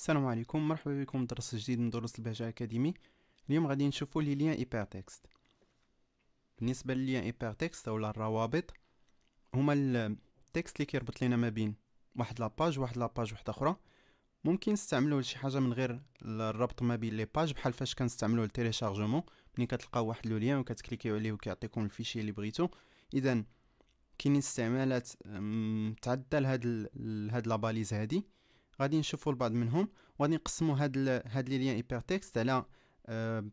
السلام عليكم مرحبا بكم درس جديد من دروس البهجة أكاديمي اليوم غادي نشوفوا لي ليان ايبر تكست بالنسبة ليان ايبر تكست أو الروابط هما التكست اللي كيربط لينا ما بين واحد لاباج واحد لاباج وحده أخرى ممكن نستعملوه لشي حاجة من غير الربط ما بين لي باج بحال فاش كنستعملو التيليشارجمون ملي كتلقاو واحد لو ليان وكتكليكيو عليه وكيعطيكم الفيشي اللي بغيتو إذا كاينين استعمالات تعدل هاد هاد لهاد لاباليز هادي غادي نشوفوا البعض منهم وغادي نقسموا هاد ال... هاد لي ليان ايبر تكست على آه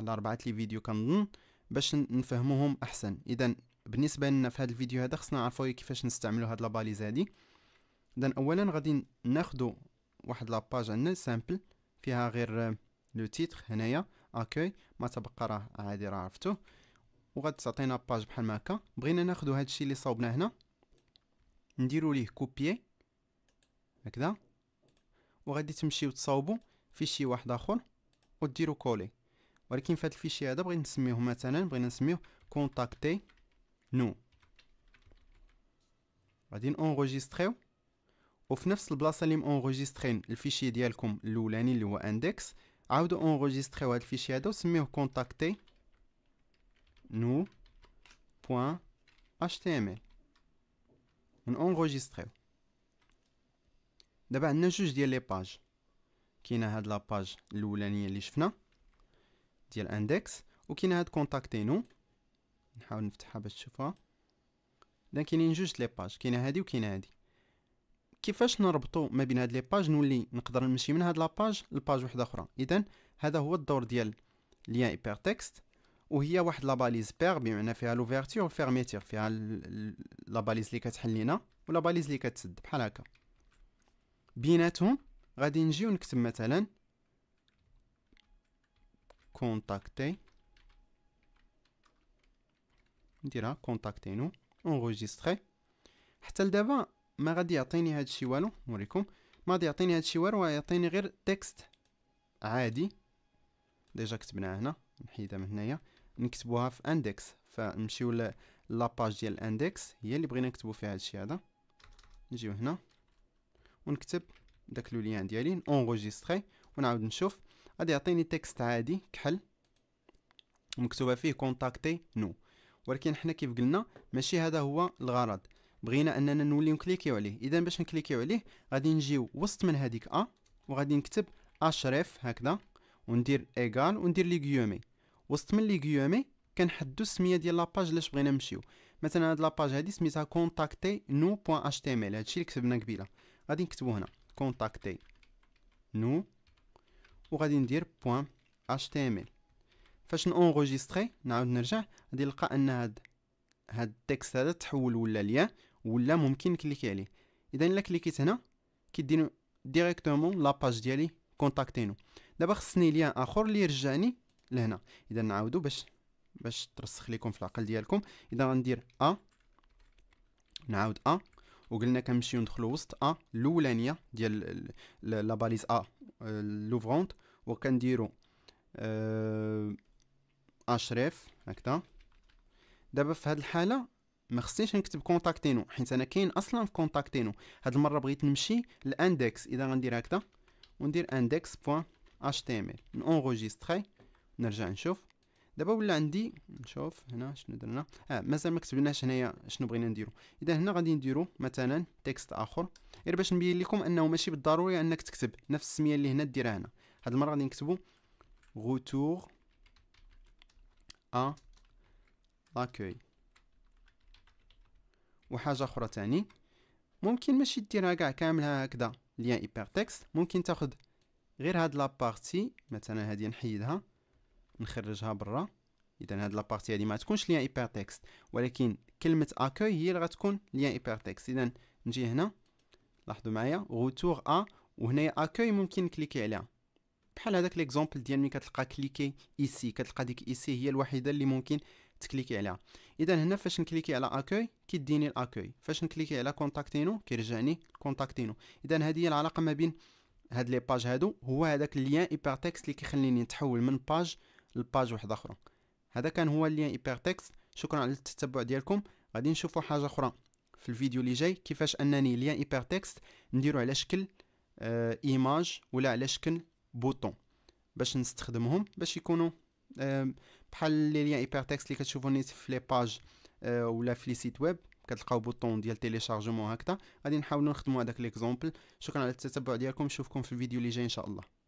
على اربعه لي فيديو كنظن باش نفهموهم احسن اذا بالنسبه لنا في هذا الفيديو هذا خصنا نعرفوا كيفاش نستعملوا هاد لاباليز هادي اذا اولا غادي ناخذوا واحد لاباج عندنا سامبل فيها غير آه، لو تيتر هنايا اكوي ما تبقى راه عادي راه عرفتوه تعطينا باج بحال هكا بغينا ناخذوا هادشي اللي صوبنا هنا نديروا ليه كوبيي هكذا وغادي تمشيو تصاوبوا فيشي واحد اخر وديروا كولي ولكن في هذا الفيشي هذا بغيت نسميوه مثلا بغينا نسميوه كونتاكتي نو غادي اونغوجيستريو وفي نفس البلاصه اللي مونغوجيسترين الفيشي ديالكم الاولاني اللي هو اندكس عاودوا اونغوجيستريو هذا الفيشي هذا وسميوه كونتاكتي نو بوين ال اونغوجيستريو دابا عندنا جوج ديال لي باج كاينه هاد لاباج الاولانيه اللي شفنا ديال اندكس وكاينه هاد كونتاكتينو نحاول نفتحها باش تشوفها دا كاينين جوج لي باج كاينه هادي وكاينه هادي كيفاش نربطو ما بين هاد لي باج نولي نقدر نمشي من هاد لاباج لباج وحده اخرى اذا هذا هو الدور ديال ليان ايبر تكست وهي واحد لاباليز بير بمعنى فيها لوفيرتور فيرميتير فيها لاباليز اللي كتحل لينا ولا باليز اللي كتسد بحال هكا بيناتهم غادي نجي ونكتب مثلا كونتاكتي نديرها كونتاكتي نو اونغوجيستري حتى لدابا ما غادي يعطيني هادشي والو نوريكم ما غادي يعطيني هادشي والو يعطيني غير تكست عادي ديجا كتبناها هنا نحيدها من هنايا نكتبوها في اندكس فنمشيو لاباج ديال الاندكس هي اللي بغينا نكتبو فيها هادشي هذا نجيو هنا ونكتب داك لو ليان ديالي اونغوجيستري ونعاود نشوف غادي يعطيني تكست عادي كحل مكتوبه فيه كونتاكتي نو ولكن حنا كيف قلنا ماشي هذا هو الغرض بغينا اننا نوليو نكليكيو عليه اذا باش نكليكيو عليه غادي نجيو وسط من هذيك ا وغادي نكتب اشرف هكذا وندير ايغال وندير لي غيومي وسط من لي غيومي السميه ديال لاباج لاش بغينا نمشيو مثلا هاد لاباج هادي سميتها كونتاكتي نو بوان اتش تي ام ال هادشي اللي كتبنا قبيله غادي نكتبو هنا كونتاكتي نو وغادي ندير بوان ال فاش نونغوجيستري نعاود نرجع غادي نلقى ان هاد هاد التكست هذا تحول ولا ليا ولا ممكن نكليكي عليه اذا الا كليكيت هنا كيدير ديريكتومون لاباج ديالي كونتاكتينو دابا خصني ليا اخر اللي يرجعني لهنا اذا نعاودو باش باش ترسخ لكم في العقل ديالكم اذا غندير ا نعاود ا وقلنا كنمشيو ندخلو وسط ا الاولانيه ديال لا باليز ا آه، لوفرونت وكنديرو آه، اشرف هكذا دابا في هاد الحاله ما خصنيش نكتب كونتاكتينو حيت انا كاين اصلا في كونتاكتينو هاد المره بغيت نمشي للاندكس اذا غندير هكذا وندير اندكس بوين html نونغوجيستري نرجع نشوف دابا ولا عندي نشوف هنا شنو درنا اه مازال ما كتبناش هنايا شنو بغينا نديرو اذا هنا غادي نديرو مثلا تكست اخر غير باش نبين لكم انه ماشي بالضروري انك تكتب نفس السميه اللي هنا ديرها هنا هاد المره غادي نكتبو غوتور ا لاكوي وحاجه اخرى تاني ممكن ماشي ديرها كاع كاملها هكذا ليان ايبر تكست ممكن تاخد غير هاد لابارتي مثلا هادي نحيدها نخرجها برا اذا هاد لابارتي هادي ما تكونش ليان ايبر تكست ولكن كلمه اكوي هي اللي غتكون ليان ايبر تكست اذا نجي هنا لاحظوا معايا غوتور ا وهنايا اكوي ممكن نكليكي عليها بحال هذاك ليكزومبل ديال ملي كتلقى كليكي ايسي كتلقى ديك ايسي هي الوحيده اللي ممكن تكليكي عليها اذا هنا فاش نكليكي على اكوي كيديني الاكوي فاش نكليكي على كونتاكتينو كيرجعني كونتاكتينو اذا هذه هي العلاقه ما بين هاد لي باج هادو هو هذاك ليان ايبر تكست اللي كيخليني نتحول من باج لباج واحده اخرى هذا كان هو اللين ايبر تكست شكرا على التتبع ديالكم غادي نشوفوا حاجه اخرى في الفيديو اللي جاي كيفاش انني لين ايبر تكست نديرو على شكل آه ايماج ولا على شكل بوطون باش نستخدمهم باش يكونوا آه بحال لي لين ايبر تكست اللي كتشوفوني في لي باج آه ولا في لي سيت ويب كتلقاو بوطون ديال تيليشارجمون هكذا غادي نحاولوا نخدموا هذاك ليكزومبل شكرا على التتبع ديالكم نشوفكم في الفيديو اللي جاي ان شاء الله